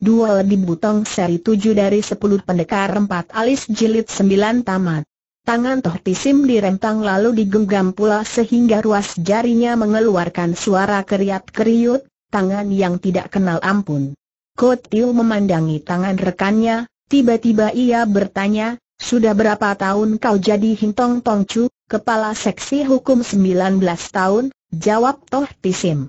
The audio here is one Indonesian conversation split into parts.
Dua lebih butong seri tujuh dari sepuluh pendekar empat alis jilid sembilan tamat. Tangan Toh Tisim direntang lalu digenggam pula sehingga ruas jarinya mengeluarkan suara keriat-keriut, tangan yang tidak kenal ampun. Kotil memandangi tangan rekannya, tiba-tiba ia bertanya, sudah berapa tahun kau jadi Hintong Tongcu, kepala seksi hukum sembilan belas tahun, jawab Toh Tisim.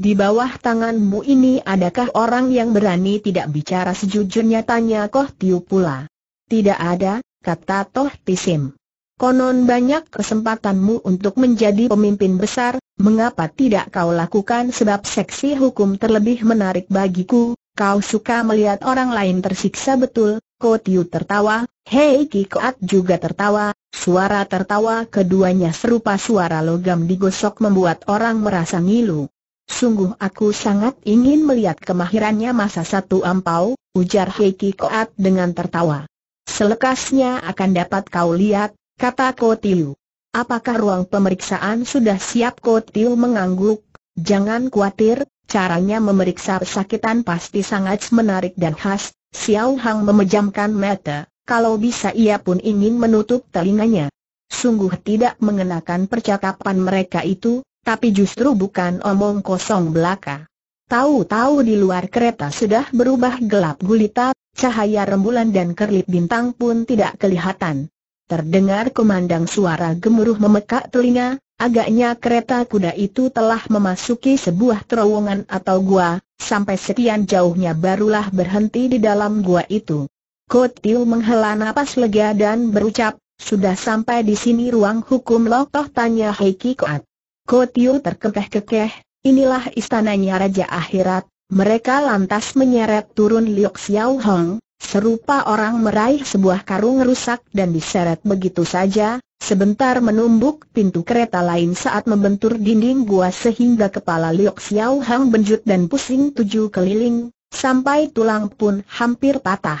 Di bawah tanganmu ini adakah orang yang berani tidak bicara sejujurnya tanya Koh Tiu pula. Tidak ada, kata Toh Tisim. Konon banyak kesempatanmu untuk menjadi pemimpin besar, mengapa tidak kau lakukan sebab seksi hukum terlebih menarik bagiku, kau suka melihat orang lain tersiksa betul, Koh Tiu tertawa, Hei Koat juga tertawa, suara tertawa keduanya serupa suara logam digosok membuat orang merasa ngilu. Sungguh aku sangat ingin melihat kemahirannya masa satu ampau, ujar Heiki Koat dengan tertawa. Selekasnya akan dapat kau lihat, kata Kotiu. Apakah ruang pemeriksaan sudah siap Kotiu mengangguk? Jangan khawatir, caranya memeriksa pesakitan pasti sangat menarik dan khas. Xiao Hang memejamkan mata, kalau bisa ia pun ingin menutup telinganya. Sungguh tidak mengenakan percakapan mereka itu, tapi justru bukan omong kosong belaka. Tahu-tahu di luar kereta sudah berubah gelap gulita, cahaya rembulan dan kerlip bintang pun tidak kelihatan. Terdengar kumandang suara gemuruh memekak telinga, agaknya kereta kuda itu telah memasuki sebuah terowongan atau gua, sampai sekian jauhnya barulah berhenti di dalam gua itu. Kotil menghela napas lega dan berucap, sudah sampai di sini ruang hukum toh tanya Heki Koat. Kotio terkekeh-kekeh, inilah istananya Raja Akhirat, mereka lantas menyeret turun Liok Xiao Hong, serupa orang meraih sebuah karung rusak dan diseret begitu saja, sebentar menumbuk pintu kereta lain saat membentur dinding gua sehingga kepala Liok Xiao Hong benjut dan pusing tujuh keliling, sampai tulang pun hampir patah.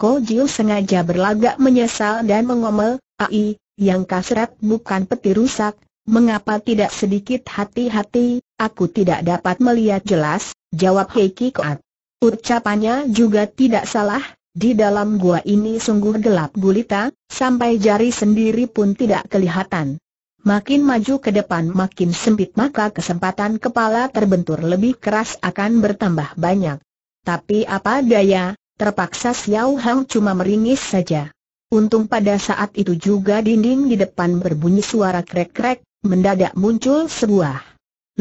Ko Jiu sengaja berlagak menyesal dan mengomel, Ai, yang kasret bukan peti rusak, Mengapa tidak sedikit hati-hati, aku tidak dapat melihat jelas, jawab Heiki Koat. Ucapannya juga tidak salah, di dalam gua ini sungguh gelap gulita, sampai jari sendiri pun tidak kelihatan. Makin maju ke depan makin sempit maka kesempatan kepala terbentur lebih keras akan bertambah banyak. Tapi apa daya, terpaksa Xiao Hang cuma meringis saja. Untung pada saat itu juga dinding di depan berbunyi suara krek-krek, mendadak muncul sebuah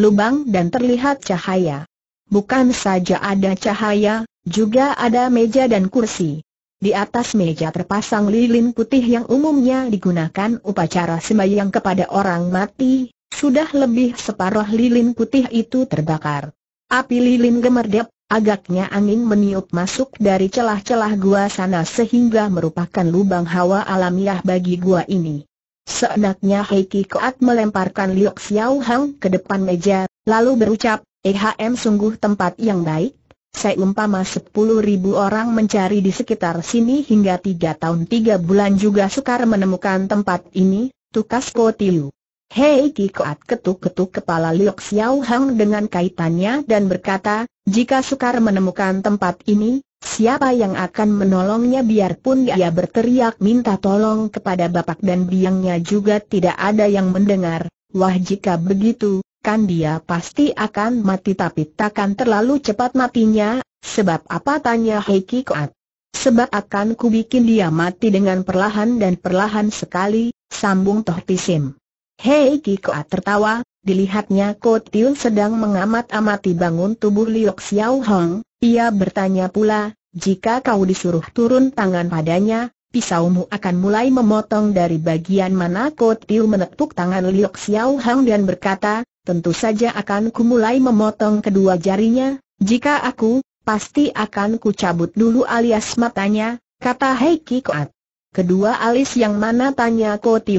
lubang dan terlihat cahaya. Bukan saja ada cahaya, juga ada meja dan kursi. Di atas meja terpasang lilin putih yang umumnya digunakan upacara sembahyang kepada orang mati, sudah lebih separuh lilin putih itu terbakar. Api lilin gemerdep, agaknya angin meniup masuk dari celah-celah gua sana sehingga merupakan lubang hawa alamiah bagi gua ini. Seenaknya Hei Ki Koat melemparkan Liok Xiao Hang ke depan meja, lalu berucap, EHM sungguh tempat yang baik. Saya sepuluh ribu orang mencari di sekitar sini hingga tiga tahun tiga bulan juga sukar menemukan tempat ini, tukas Tiu. Hei Ki Koat ketuk-ketuk kepala Liok Xiao Hang dengan kaitannya dan berkata, jika sukar menemukan tempat ini, Siapa yang akan menolongnya biarpun dia berteriak minta tolong kepada bapak dan biangnya juga tidak ada yang mendengar, wah jika begitu, kan dia pasti akan mati tapi takkan terlalu cepat matinya, sebab apa tanya Heiki Koat. Sebab akan kubikin dia mati dengan perlahan dan perlahan sekali, sambung Toh Pisim. Hei Koat tertawa, dilihatnya Ko Tiun sedang mengamat-amati bangun tubuh Liok Xiao Hong, ia bertanya pula, jika kau disuruh turun tangan padanya, pisaumu akan mulai memotong dari bagian mana Kotil Tiu menepuk tangan Liok Xiao Hang dan berkata, tentu saja akan ku mulai memotong kedua jarinya, jika aku, pasti akan ku cabut dulu alias matanya, kata Heiki Koat. Kedua alis yang mana tanya Kot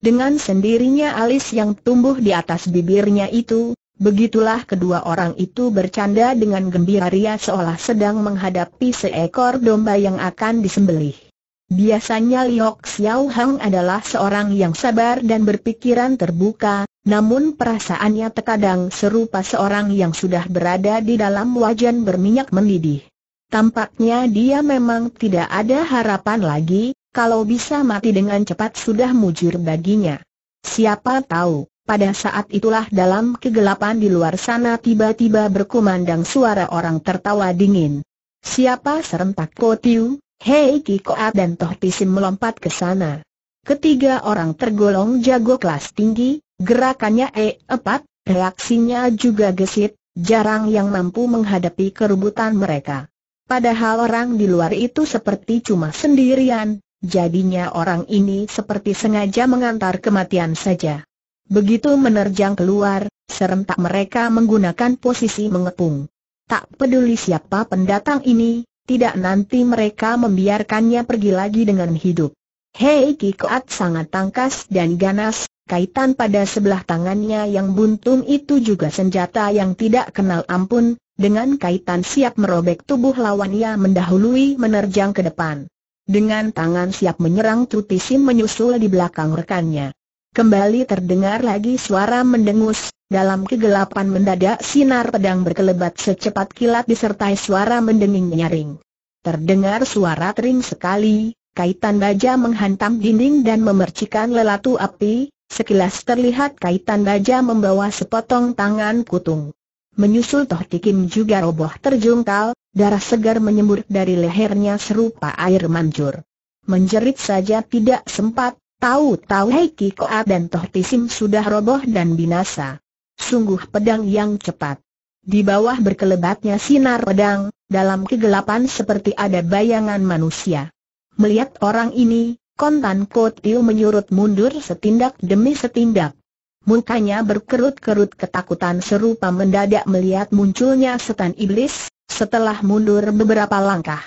Dengan sendirinya alis yang tumbuh di atas bibirnya itu, Begitulah kedua orang itu bercanda dengan gembira ria seolah sedang menghadapi seekor domba yang akan disembelih. Biasanya Liok Xiao Hang adalah seorang yang sabar dan berpikiran terbuka, namun perasaannya terkadang serupa seorang yang sudah berada di dalam wajan berminyak mendidih. Tampaknya dia memang tidak ada harapan lagi, kalau bisa mati dengan cepat sudah mujur baginya. Siapa tahu, pada saat itulah dalam kegelapan di luar sana tiba-tiba berkumandang suara orang tertawa dingin. Siapa serentak Kotiu, Hei Kikoat dan Toh Pisim melompat ke sana. Ketiga orang tergolong jago kelas tinggi, gerakannya e 4 reaksinya juga gesit, jarang yang mampu menghadapi keributan mereka. Padahal orang di luar itu seperti cuma sendirian, jadinya orang ini seperti sengaja mengantar kematian saja. Begitu menerjang keluar, serentak mereka menggunakan posisi mengepung. Tak peduli siapa pendatang ini, tidak nanti mereka membiarkannya pergi lagi dengan hidup. Hei Kikoat sangat tangkas dan ganas, kaitan pada sebelah tangannya yang buntung itu juga senjata yang tidak kenal ampun, dengan kaitan siap merobek tubuh lawannya mendahului menerjang ke depan. Dengan tangan siap menyerang Tutisim menyusul di belakang rekannya. Kembali terdengar lagi suara mendengus, dalam kegelapan mendadak sinar pedang berkelebat secepat kilat disertai suara mendenging nyaring. Terdengar suara kering sekali, kaitan baja menghantam dinding dan memercikan lelatu api, sekilas terlihat kaitan baja membawa sepotong tangan kutung. Menyusul Toh Tikim juga roboh terjungkal, darah segar menyembur dari lehernya serupa air manjur. Menjerit saja tidak sempat, Tahu-tahu Heiki Koa dan Toh Pisim sudah roboh dan binasa. Sungguh pedang yang cepat. Di bawah berkelebatnya sinar pedang, dalam kegelapan seperti ada bayangan manusia. Melihat orang ini, kontan Kotiu menyurut mundur setindak demi setindak. Mukanya berkerut-kerut ketakutan serupa mendadak melihat munculnya setan iblis, setelah mundur beberapa langkah.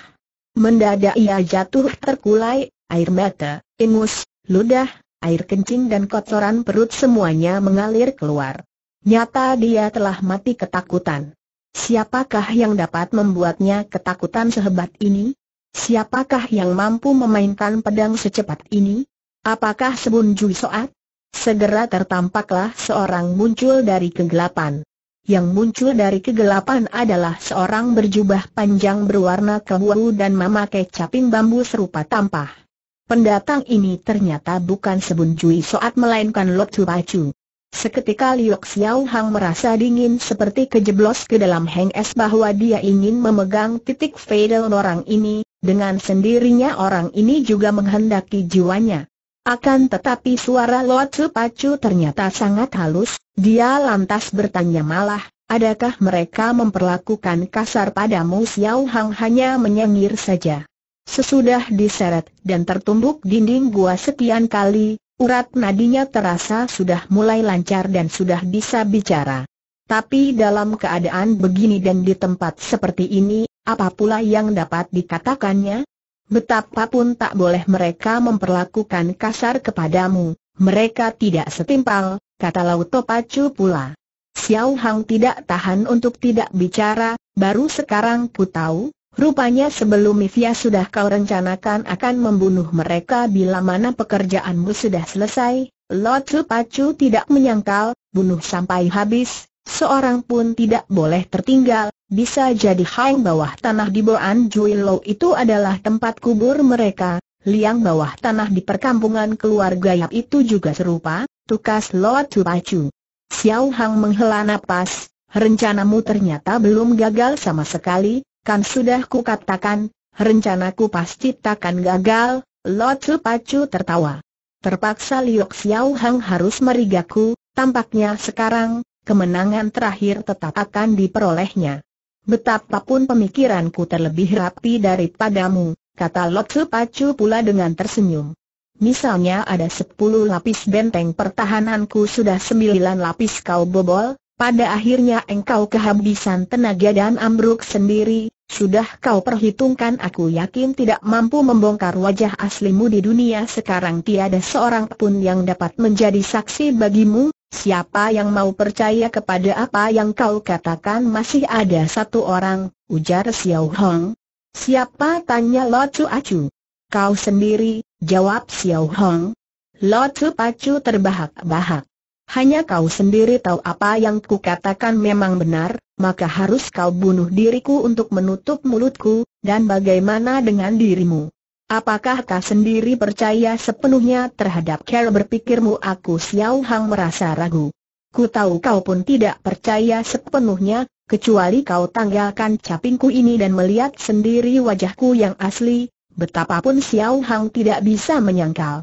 Mendadak ia jatuh terkulai, air mata, ingus, Ludah, air kencing dan kotoran perut semuanya mengalir keluar. Nyata dia telah mati ketakutan. Siapakah yang dapat membuatnya ketakutan sehebat ini? Siapakah yang mampu memainkan pedang secepat ini? Apakah Sebun Jui Soat? Segera tertampaklah seorang muncul dari kegelapan. Yang muncul dari kegelapan adalah seorang berjubah panjang berwarna kebuahu dan memakai caping bambu serupa tampah. Pendatang ini ternyata bukan Sebun Cui Soat melainkan Lo Tu Pacu. Seketika Liu Xiao Hang merasa dingin seperti kejeblos ke dalam Heng Es bahwa dia ingin memegang titik fatal orang ini, dengan sendirinya orang ini juga menghendaki jiwanya. Akan tetapi suara Lot Su Pacu ternyata sangat halus, dia lantas bertanya malah, adakah mereka memperlakukan kasar padamu Xiao Hang hanya menyengir saja. Sesudah diseret dan tertumbuk dinding gua sekian kali, urat nadinya terasa sudah mulai lancar dan sudah bisa bicara. Tapi dalam keadaan begini dan di tempat seperti ini, apa pula yang dapat dikatakannya? Betapapun tak boleh mereka memperlakukan kasar kepadamu, mereka tidak setimpal, kata Lauto Pacu pula. Xiao Hang tidak tahan untuk tidak bicara, baru sekarang ku tahu, Rupanya sebelum Mivia sudah kau rencanakan akan membunuh mereka bila mana pekerjaanmu sudah selesai, Lotu Pacu tidak menyangkal, bunuh sampai habis, seorang pun tidak boleh tertinggal, bisa jadi hang bawah tanah di Boan Juilo itu adalah tempat kubur mereka, liang bawah tanah di perkampungan keluarga Yap itu juga serupa, tukas Lotu Pacu. Xiao Hang menghela napas, rencanamu ternyata belum gagal sama sekali, Kan sudah ku katakan, rencanaku pasti takkan gagal, Lo Tzu Pacu tertawa. Terpaksa Liok Xiao Hang harus merigaku, tampaknya sekarang, kemenangan terakhir tetap akan diperolehnya. Betapapun pemikiranku terlebih rapi daripadamu, kata Lo Tzu Pacu pula dengan tersenyum. Misalnya ada sepuluh lapis benteng pertahananku sudah sembilan lapis kau bobol, pada akhirnya engkau kehabisan tenaga dan ambruk sendiri, sudah kau perhitungkan aku yakin tidak mampu membongkar wajah aslimu di dunia sekarang tiada seorang pun yang dapat menjadi saksi bagimu, siapa yang mau percaya kepada apa yang kau katakan masih ada satu orang, ujar Xiao Hong. Siapa tanya Lo Chu Acu? Kau sendiri, jawab Xiao Hong. Lo Chu Acu terbahak-bahak. Hanya kau sendiri tahu apa yang ku katakan memang benar, maka harus kau bunuh diriku untuk menutup mulutku, dan bagaimana dengan dirimu? Apakah kau sendiri percaya sepenuhnya terhadap cara berpikirmu? Aku Xiao Hang merasa ragu. Ku tahu kau pun tidak percaya sepenuhnya, kecuali kau tanggalkan capingku ini dan melihat sendiri wajahku yang asli, betapapun Xiao Hang tidak bisa menyangkal.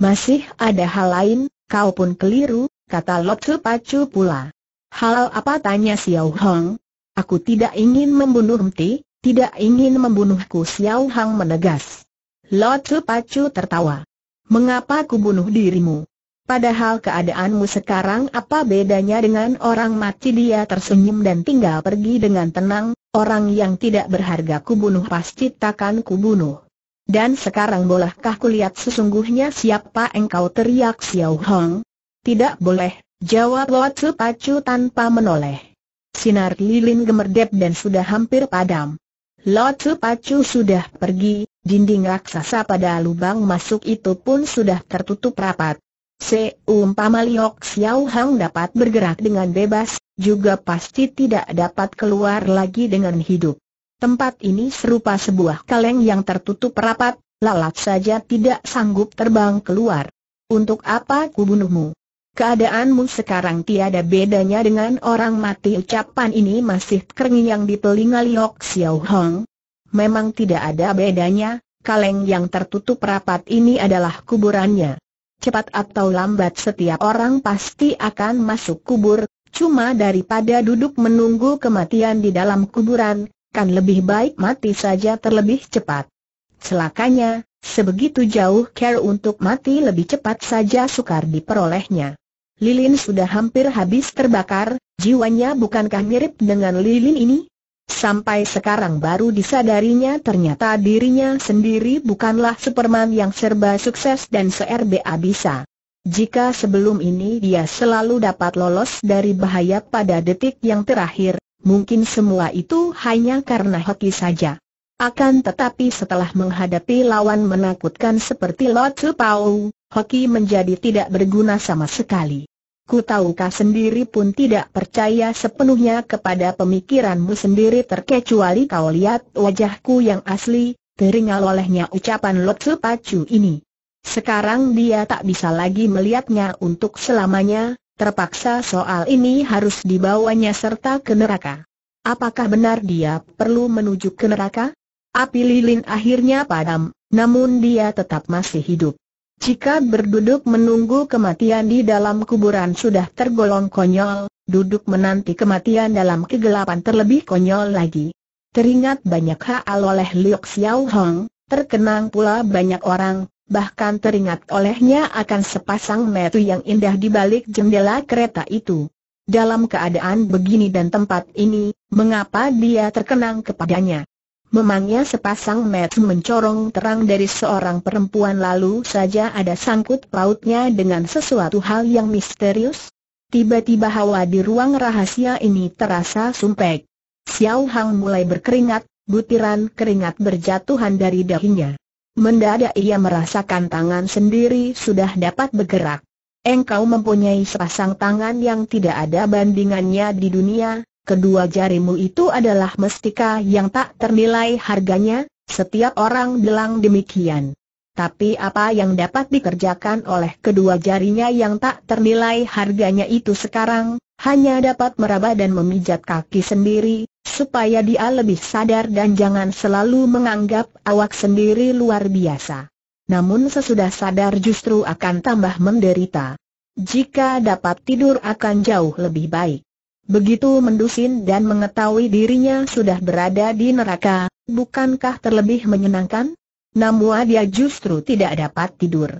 Masih ada hal lain, kau pun keliru, kata Lotsu Pacu pula. Hal apa tanya Xiao Hong? Aku tidak ingin membunuh Mti, tidak ingin membunuhku Xiao Hong menegas. Lotsu Pacu tertawa. Mengapa ku bunuh dirimu? Padahal keadaanmu sekarang apa bedanya dengan orang mati dia tersenyum dan tinggal pergi dengan tenang, orang yang tidak berharga kubunuh pasti takkan kubunuh. Dan sekarang bolehkah kulihat sesungguhnya siapa engkau teriak Xiao Hong? Tidak boleh, jawab Lot Pacu tanpa menoleh. Sinar lilin gemerdep dan sudah hampir padam. Lot Pacu sudah pergi, dinding raksasa pada lubang masuk itu pun sudah tertutup rapat. Seumpama Liok Xiao Hang dapat bergerak dengan bebas, juga pasti tidak dapat keluar lagi dengan hidup. Tempat ini serupa sebuah kaleng yang tertutup rapat, lalat saja tidak sanggup terbang keluar. Untuk apa kubunuhmu? Keadaanmu sekarang tiada bedanya dengan orang mati ucapan ini masih kering yang di telinga Liok Xiao Hong. Memang tidak ada bedanya, kaleng yang tertutup rapat ini adalah kuburannya. Cepat atau lambat setiap orang pasti akan masuk kubur, cuma daripada duduk menunggu kematian di dalam kuburan, kan lebih baik mati saja terlebih cepat. Celakanya, sebegitu jauh care untuk mati lebih cepat saja sukar diperolehnya lilin sudah hampir habis terbakar, jiwanya bukankah mirip dengan lilin ini? Sampai sekarang baru disadarinya ternyata dirinya sendiri bukanlah Superman yang serba sukses dan serba bisa. Jika sebelum ini dia selalu dapat lolos dari bahaya pada detik yang terakhir, mungkin semua itu hanya karena hoki saja. Akan tetapi setelah menghadapi lawan menakutkan seperti Lord Tzu Pao, hoki menjadi tidak berguna sama sekali. Ku tahu kah sendiri pun tidak percaya sepenuhnya kepada pemikiranmu sendiri terkecuali kau lihat wajahku yang asli, teringal olehnya ucapan Lotsu Pacu ini. Sekarang dia tak bisa lagi melihatnya untuk selamanya, terpaksa soal ini harus dibawanya serta ke neraka. Apakah benar dia perlu menuju ke neraka? Api lilin akhirnya padam, namun dia tetap masih hidup. Jika berduduk menunggu kematian di dalam kuburan sudah tergolong konyol, duduk menanti kematian dalam kegelapan terlebih konyol lagi. Teringat banyak hal oleh Liu Xiao Hong, terkenang pula banyak orang, bahkan teringat olehnya akan sepasang metu yang indah di balik jendela kereta itu. Dalam keadaan begini dan tempat ini, mengapa dia terkenang kepadanya? Memangnya sepasang mata mencorong terang dari seorang perempuan lalu saja ada sangkut pautnya dengan sesuatu hal yang misterius? Tiba-tiba hawa di ruang rahasia ini terasa sumpek. Xiao Hang mulai berkeringat, butiran keringat berjatuhan dari dahinya. Mendadak ia merasakan tangan sendiri sudah dapat bergerak. Engkau mempunyai sepasang tangan yang tidak ada bandingannya di dunia, Kedua jarimu itu adalah mestika yang tak ternilai harganya, setiap orang bilang demikian. Tapi apa yang dapat dikerjakan oleh kedua jarinya yang tak ternilai harganya itu sekarang, hanya dapat meraba dan memijat kaki sendiri, supaya dia lebih sadar dan jangan selalu menganggap awak sendiri luar biasa. Namun sesudah sadar justru akan tambah menderita. Jika dapat tidur akan jauh lebih baik. Begitu mendusin dan mengetahui dirinya sudah berada di neraka, bukankah terlebih menyenangkan? Namun dia justru tidak dapat tidur.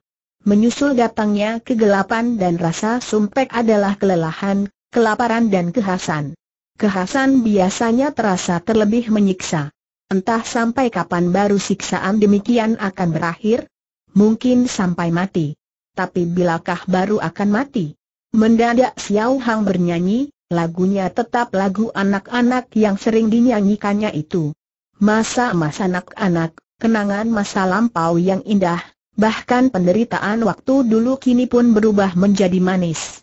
Menyusul datangnya kegelapan dan rasa sumpek adalah kelelahan, kelaparan dan kehasan. Kehasan biasanya terasa terlebih menyiksa. Entah sampai kapan baru siksaan demikian akan berakhir? Mungkin sampai mati. Tapi bilakah baru akan mati? Mendadak Xiao Hang bernyanyi, lagunya tetap lagu anak-anak yang sering dinyanyikannya itu. Masa-masa anak-anak, kenangan masa lampau yang indah, bahkan penderitaan waktu dulu kini pun berubah menjadi manis.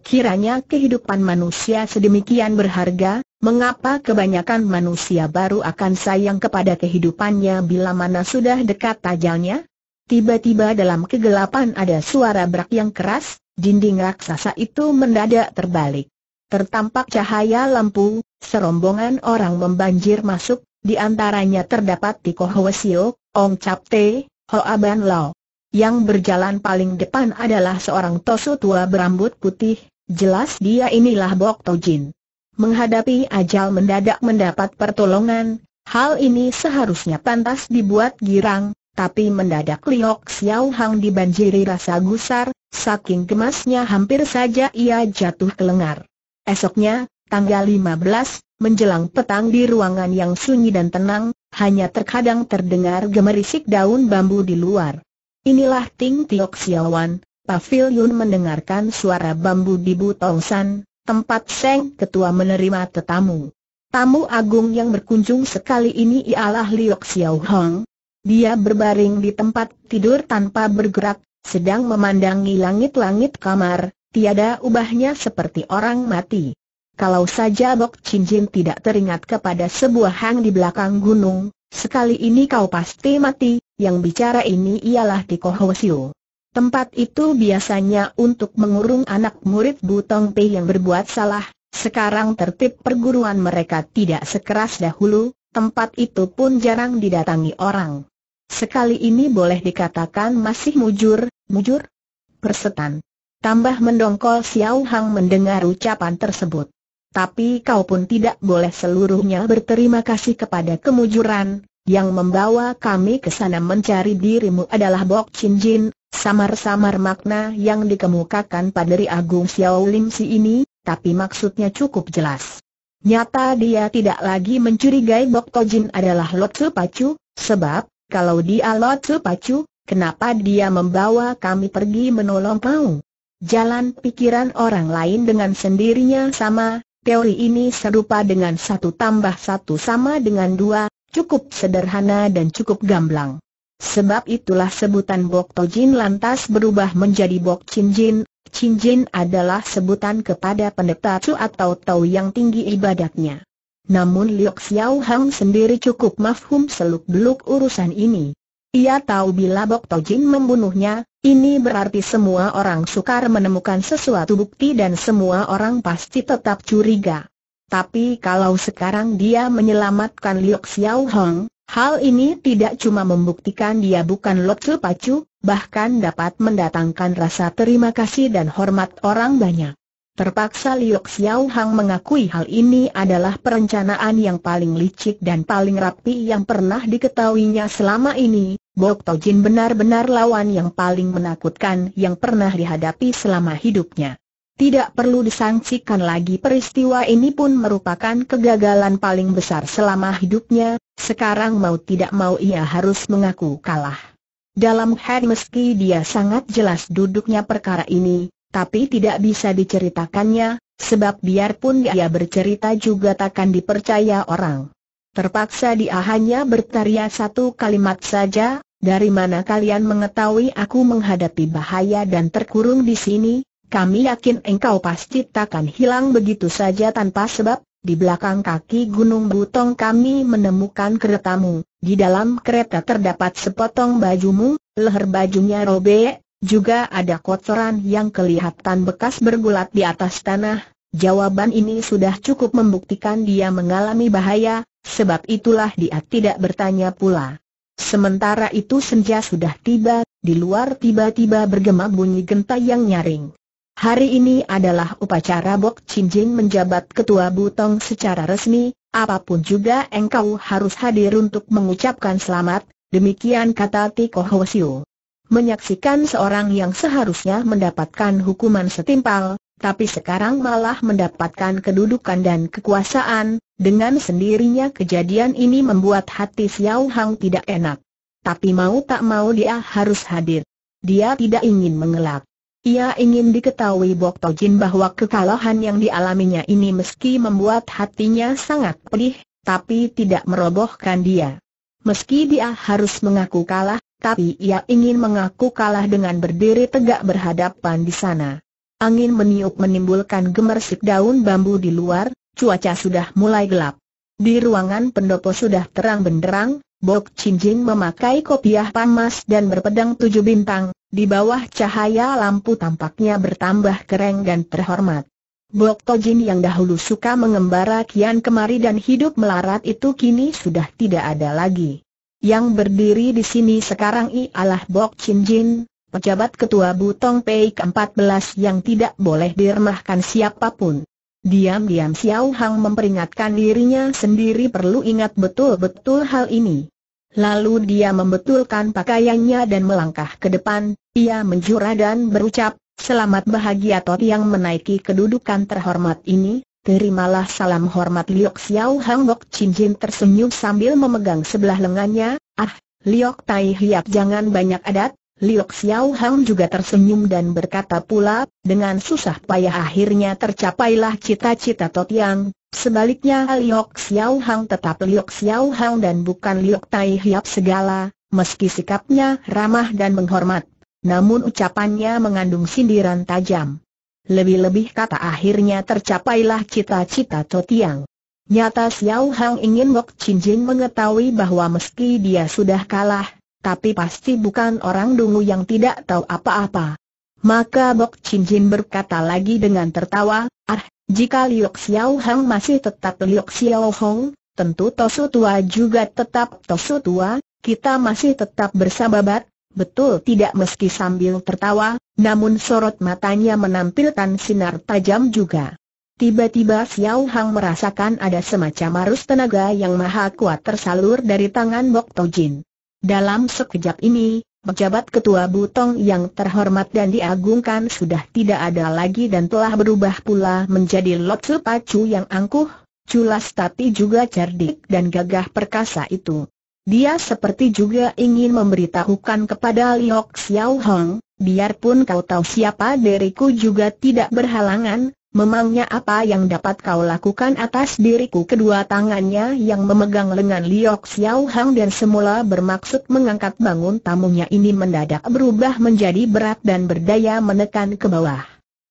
Kiranya kehidupan manusia sedemikian berharga, mengapa kebanyakan manusia baru akan sayang kepada kehidupannya bila mana sudah dekat tajalnya? Tiba-tiba dalam kegelapan ada suara berak yang keras, dinding raksasa itu mendadak terbalik. Tertampak cahaya lampu, serombongan orang membanjir masuk, di antaranya terdapat Tiko Hwesio, Ong Cap Te, Hoa Ban Lao. Yang berjalan paling depan adalah seorang tosu tua berambut putih, jelas dia inilah Bok Tojin. Menghadapi ajal mendadak mendapat pertolongan, hal ini seharusnya pantas dibuat girang, tapi mendadak Liok Xiao Hang dibanjiri rasa gusar, saking gemasnya hampir saja ia jatuh ke lengar. Esoknya, tanggal 15, menjelang petang di ruangan yang sunyi dan tenang, hanya terkadang terdengar gemerisik daun bambu di luar. Inilah Ting Tiok Siawan, Pavilion mendengarkan suara bambu di San, tempat Seng Ketua menerima tetamu. Tamu agung yang berkunjung sekali ini ialah Liok Xiao Hong. Dia berbaring di tempat tidur tanpa bergerak, sedang memandangi langit-langit kamar, Tiada ubahnya seperti orang mati. Kalau saja Bok Chin tidak teringat kepada sebuah hang di belakang gunung, sekali ini kau pasti mati, yang bicara ini ialah di Kohosio. Tempat itu biasanya untuk mengurung anak murid Butong Pei yang berbuat salah, sekarang tertib perguruan mereka tidak sekeras dahulu, tempat itu pun jarang didatangi orang. Sekali ini boleh dikatakan masih mujur, mujur, persetan. Tambah mendongkol Xiao Hang mendengar ucapan tersebut. Tapi kau pun tidak boleh seluruhnya berterima kasih kepada kemujuran, yang membawa kami ke sana mencari dirimu adalah Bok Chin Jin, samar-samar makna yang dikemukakan Padri Agung Xiao Lim Si ini, tapi maksudnya cukup jelas. Nyata dia tidak lagi mencurigai Bok Jin adalah Lot Su Pacu, sebab, kalau dia Lot Su Pacu, kenapa dia membawa kami pergi menolong kau? Jalan pikiran orang lain dengan sendirinya sama, teori ini serupa dengan satu tambah satu sama dengan dua, cukup sederhana dan cukup gamblang. Sebab itulah sebutan Bok Tojin lantas berubah menjadi Bok Chin Jin, Chin Jin adalah sebutan kepada pendeta Chu atau Tau yang tinggi ibadatnya. Namun Liu Xiao sendiri cukup mafhum seluk-beluk urusan ini. Ia tahu bila Bok Tojin membunuhnya, ini berarti semua orang sukar menemukan sesuatu bukti dan semua orang pasti tetap curiga. Tapi kalau sekarang dia menyelamatkan Liok Xiao Hong, hal ini tidak cuma membuktikan dia bukan Lotu Pacu, bahkan dapat mendatangkan rasa terima kasih dan hormat orang banyak. Terpaksa Liu Xiao Hang mengakui hal ini adalah perencanaan yang paling licik dan paling rapi yang pernah diketahuinya selama ini. Bok Jin benar-benar lawan yang paling menakutkan yang pernah dihadapi selama hidupnya. Tidak perlu disangsikan lagi peristiwa ini pun merupakan kegagalan paling besar selama hidupnya, sekarang mau tidak mau ia harus mengaku kalah. Dalam hati meski dia sangat jelas duduknya perkara ini, tapi tidak bisa diceritakannya, sebab biarpun dia bercerita juga takkan dipercaya orang. Terpaksa dia hanya bertaria satu kalimat saja, dari mana kalian mengetahui aku menghadapi bahaya dan terkurung di sini, kami yakin engkau pasti takkan hilang begitu saja tanpa sebab, di belakang kaki Gunung Butong kami menemukan keretamu, di dalam kereta terdapat sepotong bajumu, leher bajunya robek, juga ada kotoran yang kelihatan bekas bergulat di atas tanah. Jawaban ini sudah cukup membuktikan dia mengalami bahaya, sebab itulah dia tidak bertanya pula. Sementara itu senja sudah tiba, di luar tiba-tiba bergema bunyi genta yang nyaring. Hari ini adalah upacara Bok Cinjin menjabat ketua Butong secara resmi, apapun juga engkau harus hadir untuk mengucapkan selamat, demikian kata Tiko Hwasyu menyaksikan seorang yang seharusnya mendapatkan hukuman setimpal, tapi sekarang malah mendapatkan kedudukan dan kekuasaan, dengan sendirinya kejadian ini membuat hati Xiao Hang tidak enak. Tapi mau tak mau dia harus hadir. Dia tidak ingin mengelak. Ia ingin diketahui Bok Tojin bahwa kekalahan yang dialaminya ini meski membuat hatinya sangat pedih, tapi tidak merobohkan dia. Meski dia harus mengaku kalah, tapi ia ingin mengaku kalah dengan berdiri tegak berhadapan di sana. Angin meniup menimbulkan gemersik daun bambu di luar, cuaca sudah mulai gelap. Di ruangan pendopo sudah terang benderang, Bok Cinjing memakai kopiah pamas dan berpedang tujuh bintang, di bawah cahaya lampu tampaknya bertambah keren dan terhormat. Bok Tojin yang dahulu suka mengembara kian kemari dan hidup melarat itu kini sudah tidak ada lagi. Yang berdiri di sini sekarang ialah Bok Chin Jin, pejabat ketua Butong Pei ke-14 yang tidak boleh diremahkan siapapun. Diam-diam Xiao Hang memperingatkan dirinya sendiri perlu ingat betul-betul hal ini. Lalu dia membetulkan pakaiannya dan melangkah ke depan, ia menjura dan berucap, Selamat bahagia Tot yang menaiki kedudukan terhormat ini, Terimalah salam hormat Liok Xiao Hang Bok Chin Jin tersenyum sambil memegang sebelah lengannya, ah, Liok Tai Hiap jangan banyak adat, Liok Xiao Hang juga tersenyum dan berkata pula, dengan susah payah akhirnya tercapailah cita-cita Totiang, sebaliknya Liok Xiao Hang tetap Liok Xiao Hang dan bukan Liok Tai Hiap segala, meski sikapnya ramah dan menghormat. Namun ucapannya mengandung sindiran tajam. Lebih-lebih kata akhirnya tercapailah cita-cita Totiang. Nyata Xiao Hang ingin Wok Chin Jin mengetahui bahwa meski dia sudah kalah, tapi pasti bukan orang dungu yang tidak tahu apa-apa. Maka Bok Chin Jin berkata lagi dengan tertawa, ah, jika Liu Xiao Hang masih tetap Liu Xiao Hong, tentu Tosu Tua juga tetap Tosu Tua, kita masih tetap bersahabat, Betul tidak meski sambil tertawa, namun sorot matanya menampilkan sinar tajam juga. Tiba-tiba Xiao Hang merasakan ada semacam arus tenaga yang maha kuat tersalur dari tangan Bok Tojin. Dalam sekejap ini, Pejabat Ketua Butong yang terhormat dan diagungkan sudah tidak ada lagi dan telah berubah pula menjadi Lotsu Pacu yang angkuh, culas tapi juga cerdik dan gagah perkasa itu. Dia seperti juga ingin memberitahukan kepada Liok Xiao Hong, biarpun kau tahu siapa diriku juga tidak berhalangan, memangnya apa yang dapat kau lakukan atas diriku kedua tangannya yang memegang lengan Liok Xiao Hong dan semula bermaksud mengangkat bangun tamunya ini mendadak berubah menjadi berat dan berdaya menekan ke bawah.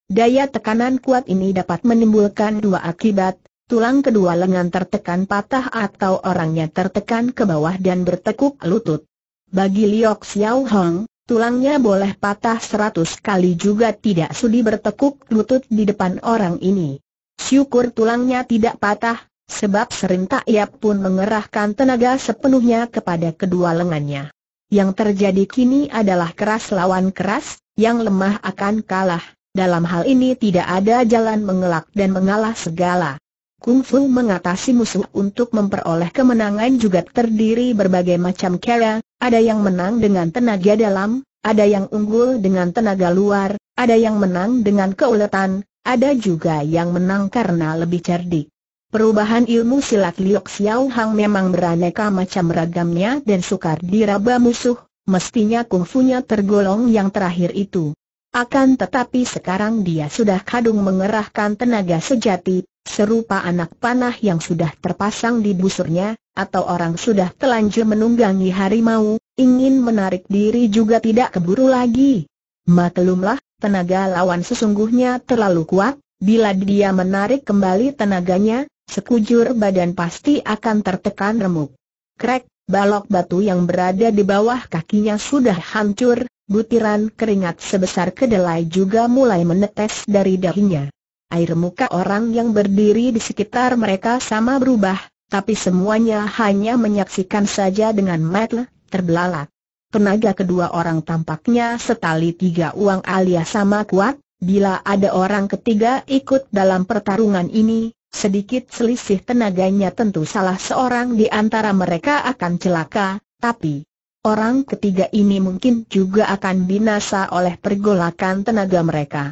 Daya tekanan kuat ini dapat menimbulkan dua akibat, tulang kedua lengan tertekan patah atau orangnya tertekan ke bawah dan bertekuk lutut. Bagi Liok Xiao Hong, tulangnya boleh patah seratus kali juga tidak sudi bertekuk lutut di depan orang ini. Syukur tulangnya tidak patah, sebab serentak ia pun mengerahkan tenaga sepenuhnya kepada kedua lengannya. Yang terjadi kini adalah keras lawan keras, yang lemah akan kalah. Dalam hal ini tidak ada jalan mengelak dan mengalah segala. Kung Fu mengatasi musuh untuk memperoleh kemenangan juga terdiri berbagai macam cara, ada yang menang dengan tenaga dalam, ada yang unggul dengan tenaga luar, ada yang menang dengan keuletan, ada juga yang menang karena lebih cerdik. Perubahan ilmu silat Liok Xiao Hang memang beraneka macam ragamnya dan sukar diraba musuh, mestinya kungfunya tergolong yang terakhir itu. Akan tetapi sekarang dia sudah kadung mengerahkan tenaga sejati, serupa anak panah yang sudah terpasang di busurnya, atau orang sudah telanjur menunggangi harimau, ingin menarik diri juga tidak keburu lagi. Maklumlah, tenaga lawan sesungguhnya terlalu kuat, bila dia menarik kembali tenaganya, sekujur badan pasti akan tertekan remuk. Krek, balok batu yang berada di bawah kakinya sudah hancur, butiran keringat sebesar kedelai juga mulai menetes dari dahinya air muka orang yang berdiri di sekitar mereka sama berubah, tapi semuanya hanya menyaksikan saja dengan mata terbelalak. Tenaga kedua orang tampaknya setali tiga uang alias sama kuat, bila ada orang ketiga ikut dalam pertarungan ini, sedikit selisih tenaganya tentu salah seorang di antara mereka akan celaka, tapi orang ketiga ini mungkin juga akan binasa oleh pergolakan tenaga mereka.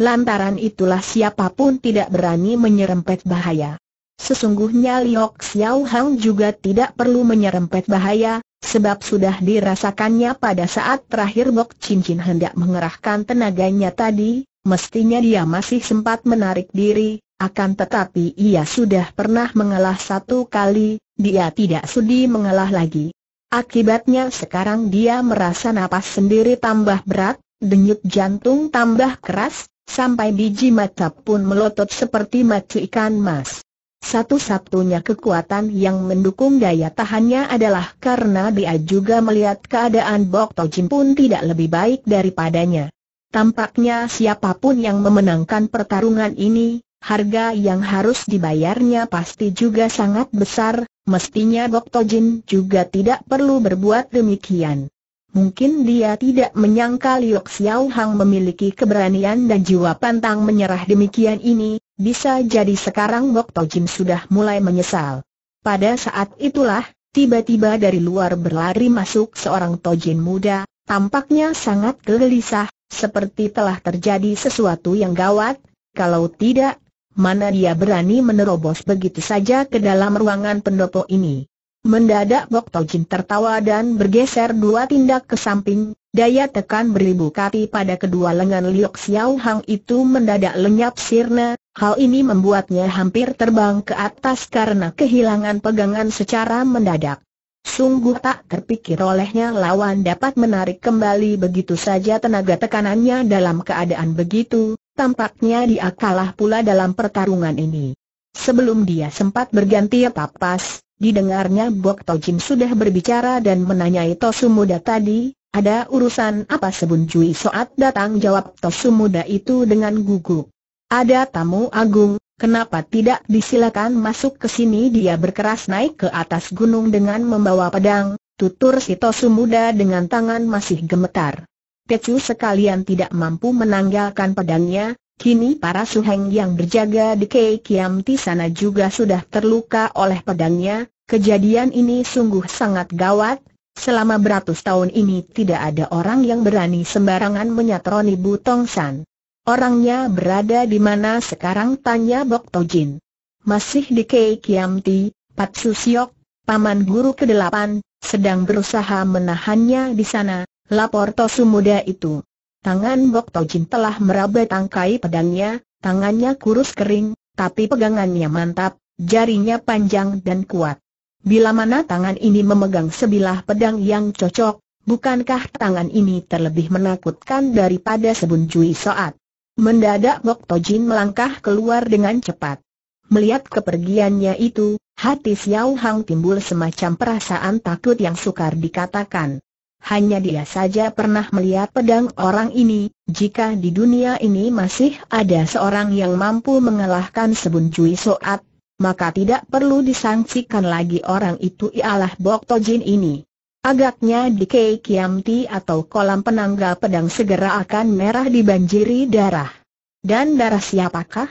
Lantaran itulah siapapun tidak berani menyerempet bahaya. Sesungguhnya Liok Xiao Hang juga tidak perlu menyerempet bahaya, sebab sudah dirasakannya pada saat terakhir Bok Cincin hendak mengerahkan tenaganya tadi, mestinya dia masih sempat menarik diri, akan tetapi ia sudah pernah mengalah satu kali, dia tidak sudi mengalah lagi. Akibatnya sekarang dia merasa napas sendiri tambah berat, denyut jantung tambah keras, sampai biji mata pun melotot seperti mata ikan mas. Satu-satunya kekuatan yang mendukung daya tahannya adalah karena dia juga melihat keadaan Bok Tojin pun tidak lebih baik daripadanya. Tampaknya siapapun yang memenangkan pertarungan ini, harga yang harus dibayarnya pasti juga sangat besar, mestinya Bok Tojin juga tidak perlu berbuat demikian. Mungkin dia tidak menyangka Liu Xiao Hang memiliki keberanian dan jiwa pantang menyerah demikian ini, bisa jadi sekarang Bok Tojin sudah mulai menyesal. Pada saat itulah, tiba-tiba dari luar berlari masuk seorang Tojin muda, tampaknya sangat gelisah, seperti telah terjadi sesuatu yang gawat, kalau tidak, mana dia berani menerobos begitu saja ke dalam ruangan pendopo ini. Mendadak Bok Tojin tertawa dan bergeser dua tindak ke samping, daya tekan beribu kati pada kedua lengan Liok Xiao Hang itu mendadak lenyap sirna, hal ini membuatnya hampir terbang ke atas karena kehilangan pegangan secara mendadak. Sungguh tak terpikir olehnya lawan dapat menarik kembali begitu saja tenaga tekanannya dalam keadaan begitu, tampaknya dia kalah pula dalam pertarungan ini. Sebelum dia sempat berganti papas, Didengarnya Bok Tojim sudah berbicara dan menanyai Tosu Muda tadi, ada urusan apa sebun Cui Soat datang jawab Tosu Muda itu dengan gugup. Ada tamu agung, kenapa tidak disilakan masuk ke sini dia berkeras naik ke atas gunung dengan membawa pedang, tutur si Tosu Muda dengan tangan masih gemetar. Tecu sekalian tidak mampu menanggalkan pedangnya, Kini para suheng yang berjaga di Kei Kiam Ti sana juga sudah terluka oleh pedangnya, kejadian ini sungguh sangat gawat, selama beratus tahun ini tidak ada orang yang berani sembarangan menyatroni Tong San. Orangnya berada di mana sekarang tanya Bok Tojin. Masih di Kei Kiam Ti, Pat Siok, paman guru ke-8, sedang berusaha menahannya di sana, lapor Tosu muda itu. Tangan Bok Tojin telah meraba tangkai pedangnya, tangannya kurus kering, tapi pegangannya mantap, jarinya panjang dan kuat. Bila mana tangan ini memegang sebilah pedang yang cocok, bukankah tangan ini terlebih menakutkan daripada sebun Jui Soat? Mendadak Bok Tojin melangkah keluar dengan cepat. Melihat kepergiannya itu, hati Xiao Hang timbul semacam perasaan takut yang sukar dikatakan hanya dia saja pernah melihat pedang orang ini, jika di dunia ini masih ada seorang yang mampu mengalahkan Sebun cuy Soat, maka tidak perlu disangsikan lagi orang itu ialah Bok Tojin ini. Agaknya di Kei Kiamti atau kolam penanggal pedang segera akan merah dibanjiri darah. Dan darah siapakah?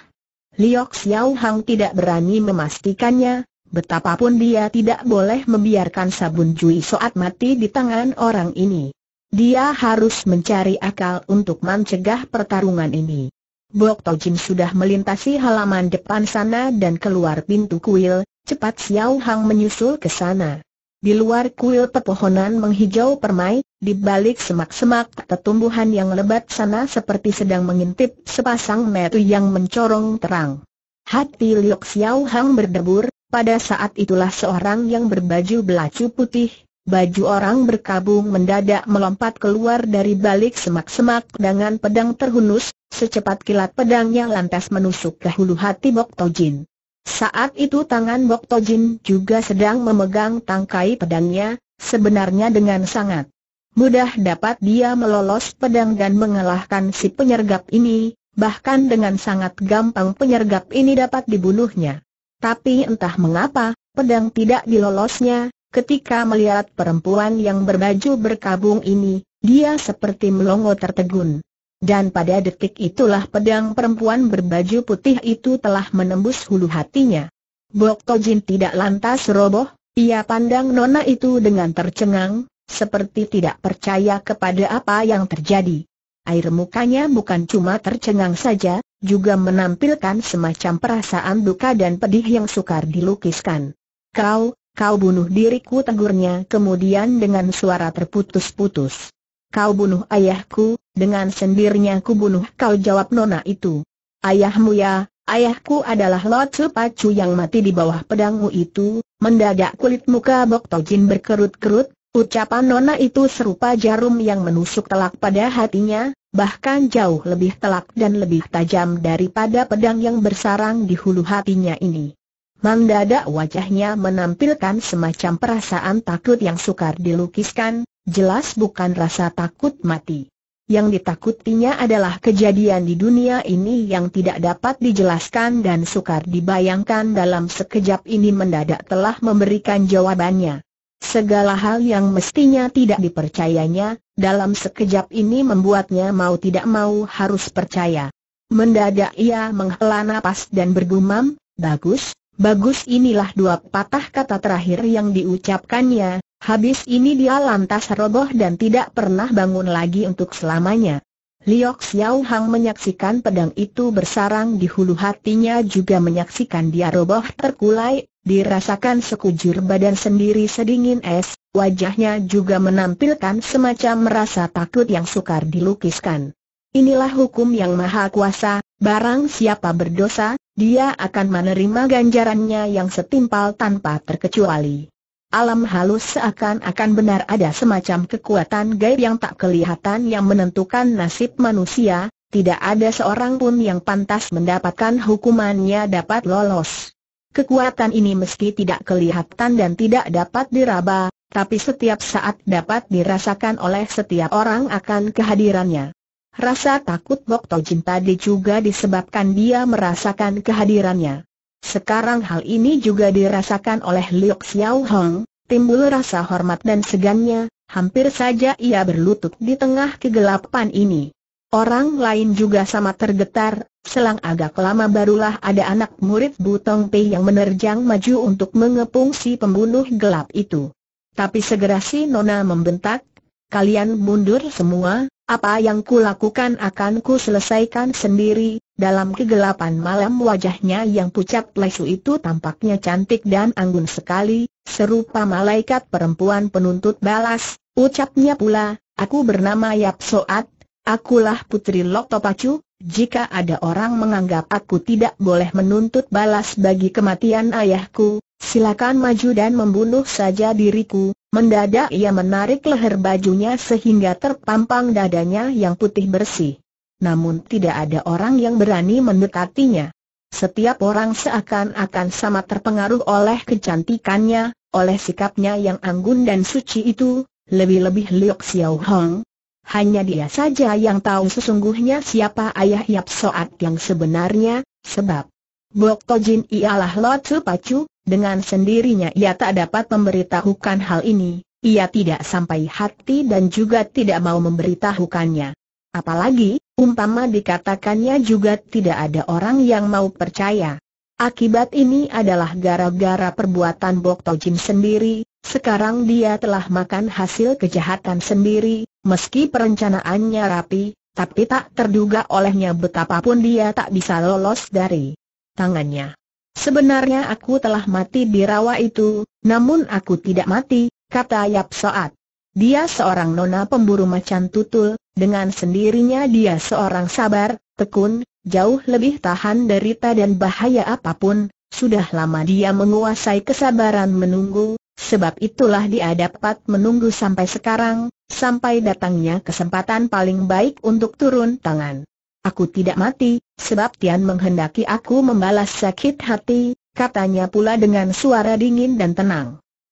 Liok Xiao Hang tidak berani memastikannya, Betapapun dia tidak boleh membiarkan sabun Jui Soat mati di tangan orang ini. Dia harus mencari akal untuk mencegah pertarungan ini. Bok Tojin sudah melintasi halaman depan sana dan keluar pintu kuil, cepat Xiao Hang menyusul ke sana. Di luar kuil pepohonan menghijau permai, di balik semak-semak tumbuhan yang lebat sana seperti sedang mengintip sepasang metu yang mencorong terang. Hati Liok Xiao Hang berdebur, pada saat itulah seorang yang berbaju belacu putih, baju orang berkabung mendadak melompat keluar dari balik semak-semak dengan pedang terhunus, secepat kilat pedangnya lantas menusuk ke hulu hati Bok Tojin. Saat itu tangan Bok Tojin juga sedang memegang tangkai pedangnya, sebenarnya dengan sangat mudah dapat dia melolos pedang dan mengalahkan si penyergap ini, bahkan dengan sangat gampang penyergap ini dapat dibunuhnya. Tapi entah mengapa, pedang tidak dilolosnya, ketika melihat perempuan yang berbaju berkabung ini, dia seperti melongo tertegun. Dan pada detik itulah pedang perempuan berbaju putih itu telah menembus hulu hatinya. Bok Tojin tidak lantas roboh, ia pandang nona itu dengan tercengang, seperti tidak percaya kepada apa yang terjadi air mukanya bukan cuma tercengang saja, juga menampilkan semacam perasaan duka dan pedih yang sukar dilukiskan. Kau, kau bunuh diriku tegurnya kemudian dengan suara terputus-putus. Kau bunuh ayahku, dengan sendirinya ku bunuh kau jawab nona itu. Ayahmu ya, Ayahku adalah Lot Pacu yang mati di bawah pedangmu itu, mendadak kulit muka Bok Tojin berkerut-kerut, Ucapan Nona itu serupa jarum yang menusuk telak pada hatinya, bahkan jauh lebih telak dan lebih tajam daripada pedang yang bersarang di hulu hatinya ini. Mendadak wajahnya menampilkan semacam perasaan takut yang sukar dilukiskan, jelas bukan rasa takut mati. Yang ditakutinya adalah kejadian di dunia ini yang tidak dapat dijelaskan dan sukar dibayangkan dalam sekejap ini mendadak telah memberikan jawabannya. Segala hal yang mestinya tidak dipercayanya, dalam sekejap ini membuatnya mau tidak mau harus percaya. Mendadak ia menghela napas dan bergumam, bagus, bagus inilah dua patah kata terakhir yang diucapkannya, habis ini dia lantas roboh dan tidak pernah bangun lagi untuk selamanya. Liok Xiao Hang menyaksikan pedang itu bersarang di hulu hatinya juga menyaksikan dia roboh terkulai dirasakan sekujur badan sendiri sedingin es, wajahnya juga menampilkan semacam merasa takut yang sukar dilukiskan. Inilah hukum yang maha kuasa, barang siapa berdosa, dia akan menerima ganjarannya yang setimpal tanpa terkecuali. Alam halus seakan-akan benar ada semacam kekuatan gaib yang tak kelihatan yang menentukan nasib manusia, tidak ada seorang pun yang pantas mendapatkan hukumannya dapat lolos. Kekuatan ini meski tidak kelihatan dan tidak dapat diraba, tapi setiap saat dapat dirasakan oleh setiap orang akan kehadirannya. Rasa takut Bok Tojin tadi juga disebabkan dia merasakan kehadirannya. Sekarang hal ini juga dirasakan oleh Liu Xiao Hong, timbul rasa hormat dan segannya, hampir saja ia berlutut di tengah kegelapan ini. Orang lain juga sama tergetar, Selang agak lama barulah ada anak murid Butong Pei yang menerjang maju untuk mengepung si pembunuh gelap itu. Tapi segera si Nona membentak, kalian mundur semua, apa yang ku lakukan akan ku selesaikan sendiri. Dalam kegelapan malam wajahnya yang pucat lesu itu tampaknya cantik dan anggun sekali, serupa malaikat perempuan penuntut balas, ucapnya pula, aku bernama Yap Soat, akulah putri Lok Topacu, jika ada orang menganggap aku tidak boleh menuntut balas bagi kematian ayahku, silakan maju dan membunuh saja diriku. Mendadak ia menarik leher bajunya sehingga terpampang dadanya yang putih bersih. Namun tidak ada orang yang berani mendekatinya. Setiap orang seakan-akan sama terpengaruh oleh kecantikannya, oleh sikapnya yang anggun dan suci itu, lebih-lebih Liu Xiaohong hanya dia saja yang tahu sesungguhnya siapa ayah Yap Soat yang sebenarnya, sebab Bok Tojin ialah Lot Pacu, dengan sendirinya ia tak dapat memberitahukan hal ini, ia tidak sampai hati dan juga tidak mau memberitahukannya. Apalagi, umpama dikatakannya juga tidak ada orang yang mau percaya. Akibat ini adalah gara-gara perbuatan Bok Tojim sendiri, sekarang dia telah makan hasil kejahatan sendiri, meski perencanaannya rapi, tapi tak terduga olehnya betapapun dia tak bisa lolos dari tangannya. Sebenarnya aku telah mati di rawa itu, namun aku tidak mati, kata Yap Soat. Dia seorang nona pemburu macan tutul, dengan sendirinya dia seorang sabar, tekun, jauh lebih tahan derita dan bahaya apapun, sudah lama dia menguasai kesabaran menunggu, sebab itulah dia dapat menunggu sampai sekarang, sampai datangnya kesempatan paling baik untuk turun tangan. Aku tidak mati, sebab Tian menghendaki aku membalas sakit hati, katanya pula dengan suara dingin dan tenang.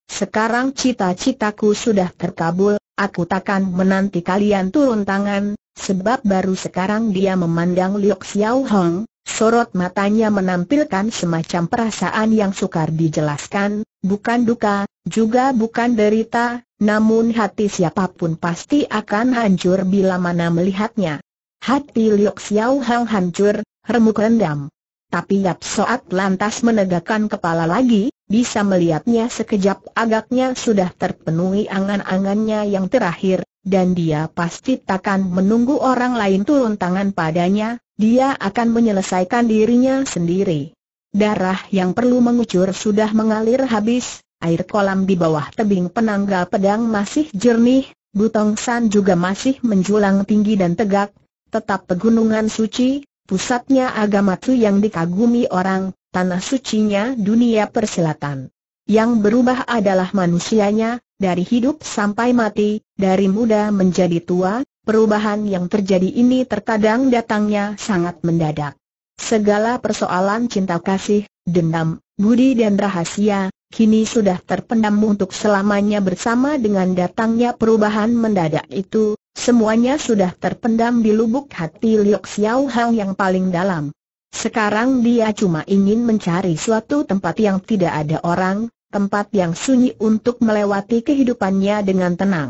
Sekarang cita-citaku sudah terkabul, aku takkan menanti kalian turun tangan, Sebab baru sekarang dia memandang Liu Xiao Hong, sorot matanya menampilkan semacam perasaan yang sukar dijelaskan, bukan duka, juga bukan derita, namun hati siapapun pasti akan hancur bila mana melihatnya. Hati Liu Xiao Hong hancur, remuk rendam. Tapi Yap Soat lantas menegakkan kepala lagi, bisa melihatnya sekejap agaknya sudah terpenuhi angan-angannya yang terakhir, dan dia pasti takkan menunggu orang lain turun tangan padanya, dia akan menyelesaikan dirinya sendiri. Darah yang perlu mengucur sudah mengalir habis, air kolam di bawah tebing penanggal pedang masih jernih, Butong San juga masih menjulang tinggi dan tegak, tetap pegunungan suci, pusatnya agama tu yang dikagumi orang, tanah sucinya dunia persilatan. Yang berubah adalah manusianya, dari hidup sampai mati, dari muda menjadi tua, perubahan yang terjadi ini terkadang datangnya sangat mendadak. Segala persoalan cinta kasih, dendam, budi dan rahasia, kini sudah terpendam untuk selamanya bersama dengan datangnya perubahan mendadak itu, semuanya sudah terpendam di lubuk hati Liu Xiao Hang yang paling dalam. Sekarang dia cuma ingin mencari suatu tempat yang tidak ada orang, tempat yang sunyi untuk melewati kehidupannya dengan tenang.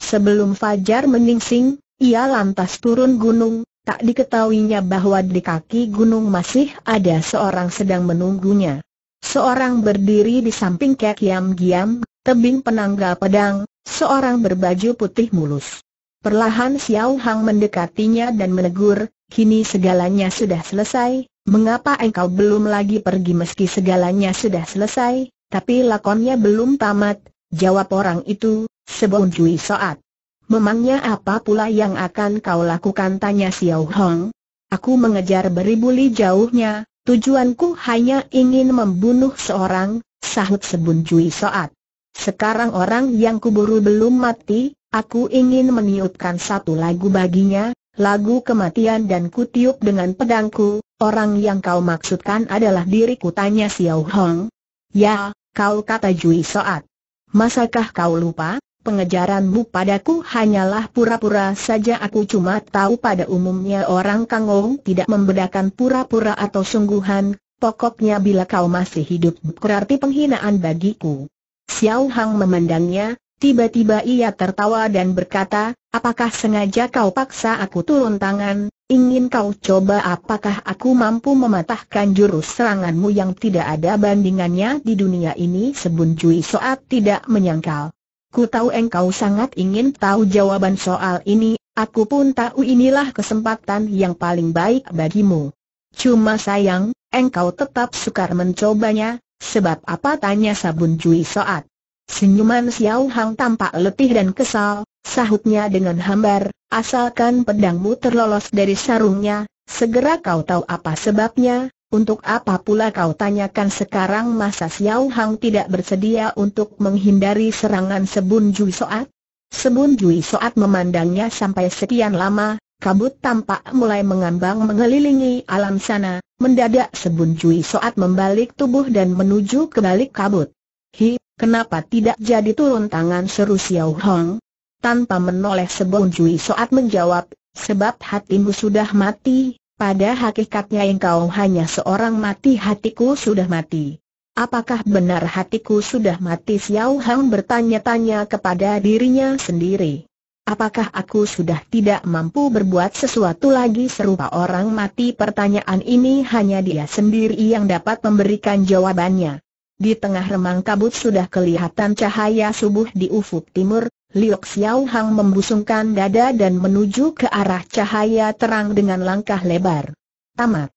Sebelum Fajar meningsing, ia lantas turun gunung, tak diketahuinya bahwa di kaki gunung masih ada seorang sedang menunggunya. Seorang berdiri di samping Kek Yam Giam, tebing penanggal pedang, seorang berbaju putih mulus. Perlahan Xiao Hang mendekatinya dan menegur, kini segalanya sudah selesai, mengapa engkau belum lagi pergi meski segalanya sudah selesai? Tapi lakonnya belum tamat, jawab orang itu, sebelum Jui Soat. Memangnya apa pula yang akan kau lakukan tanya Xiao Hong? Aku mengejar beribu li jauhnya, tujuanku hanya ingin membunuh seorang, sahut Sebun Jui Soat. Sekarang orang yang kuburu belum mati, aku ingin meniupkan satu lagu baginya, lagu kematian dan kutiup dengan pedangku, orang yang kau maksudkan adalah diriku tanya Xiao Hong. Ya, kau kata Jui Soat. Masakah kau lupa, pengejaranmu padaku hanyalah pura-pura saja aku cuma tahu pada umumnya orang Kangou tidak membedakan pura-pura atau sungguhan, pokoknya bila kau masih hidup berarti penghinaan bagiku. Xiao Hang memandangnya, Tiba-tiba ia tertawa dan berkata, apakah sengaja kau paksa aku turun tangan, ingin kau coba apakah aku mampu mematahkan jurus seranganmu yang tidak ada bandingannya di dunia ini sebun cuy Soat tidak menyangkal. Ku tahu engkau sangat ingin tahu jawaban soal ini, aku pun tahu inilah kesempatan yang paling baik bagimu. Cuma sayang, engkau tetap sukar mencobanya, sebab apa tanya sabun cuy Soat. Senyuman Xiao Hang tampak letih dan kesal, sahutnya dengan hambar, asalkan pedangmu terlolos dari sarungnya, segera kau tahu apa sebabnya, untuk apa pula kau tanyakan sekarang masa Xiao Hang tidak bersedia untuk menghindari serangan Sebun Jui Soat? Sebun Jui Soat memandangnya sampai sekian lama, kabut tampak mulai mengambang mengelilingi alam sana, mendadak Sebun Jui Soat membalik tubuh dan menuju ke balik kabut. Hi, Kenapa tidak jadi turun tangan seru Xiao Hong? Tanpa menoleh sebelum Cui Soat menjawab, sebab hatimu sudah mati, pada hakikatnya engkau hanya seorang mati hatiku sudah mati. Apakah benar hatiku sudah mati Xiao Hong bertanya-tanya kepada dirinya sendiri. Apakah aku sudah tidak mampu berbuat sesuatu lagi serupa orang mati? Pertanyaan ini hanya dia sendiri yang dapat memberikan jawabannya. Di tengah remang kabut sudah kelihatan cahaya subuh di ufuk timur, Liok Xiao Hang membusungkan dada dan menuju ke arah cahaya terang dengan langkah lebar. Tamat.